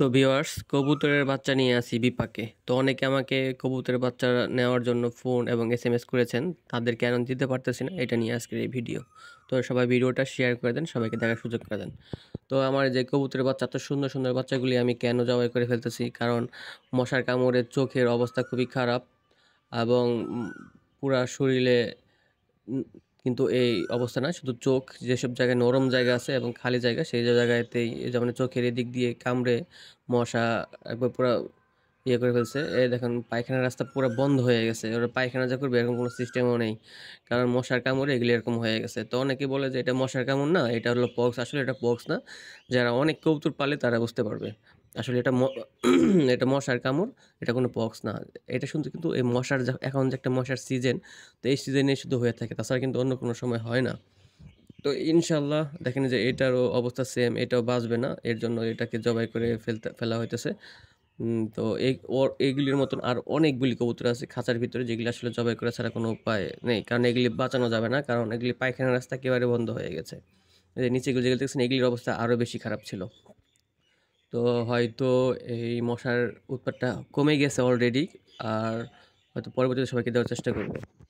তো ভিওয়ার্স কবুতরের বাচ্চা নিয়ে আসি বিপাকে তো অনেকে আমাকে কবুতরের বাচ্চা নেওয়ার জন্য ফোন এবং এস এম এস করেছেন তাদের কেন দিতে পারতেছি না এটা নিয়ে আজকের এই ভিডিও তো সবাই ভিডিওটা শেয়ার করে দেন সবাইকে দেখার সুযোগ করে দেন তো আমার যে কবুতরের বাচ্চা তো সুন্দর সুন্দর বাচ্চাগুলি আমি কেন জবাই করে ফেলতেছি কারণ মশার কামড়ে চোখের অবস্থা খুবই খারাপ এবং পুরা শরীরে কিন্তু এই অবস্থা না শুধু চোখ যেসব জায়গায় নরম জায়গা আছে এবং খালি জায়গা সেই জায়গাতেই যেমন মানে চোখের এদিক দিয়ে কামড়ে মশা একবার পুরো ইয়ে করে ফেলছে এই দেখেন পায়খানার রাস্তা পুরো বন্ধ হয়ে গেছে ওরা পায়খানা যা করবে এরকম কোনো সিস্টেমও নেই কারণ মশার কামড়ে এগুলি এরকম হয়ে গেছে তো অনেকে বলে যে এটা মশার কামড় না এটা হলো পক্স আসলে এটা পক্স না যারা অনেক কৌতুর পালে তারা বুঝতে পারবে আসলে এটা এটা মশার কামড় এটা কোনো পক্স না এটা শুনতে কিন্তু এই মশার এখন যে একটা মশার সিজন তো এই সিজনে শুধু হয়ে থাকে তাছাড়া কিন্তু অন্য কোনো সময় হয় না তো ইনশাল্লাহ দেখেন যে এটারও অবস্থা সেম এটাও বাঁচবে না এর জন্য এটাকে জবাই করে ফেলতে ফেলা হইতেছে তো এই ওর এইগুলির মতন আর অনেকগুলি কবুতর আছে খাঁচার ভিতরে যেগুলি আসলে জবাই করা ছাড়া কোনো উপায় নেই কারণ এগুলি বাঁচানো যাবে না কারণ এগুলি পায়খানার রাস্তা একেবারে বন্ধ হয়ে গেছে নিচে যেগুলো দেখছেন এগুলির অবস্থা আরও বেশি খারাপ ছিল তো হয়তো এই মশার উৎপাতটা কমে গেছে অলরেডি আর হয়তো পরবর্তীতে সবাইকে দেওয়ার চেষ্টা করব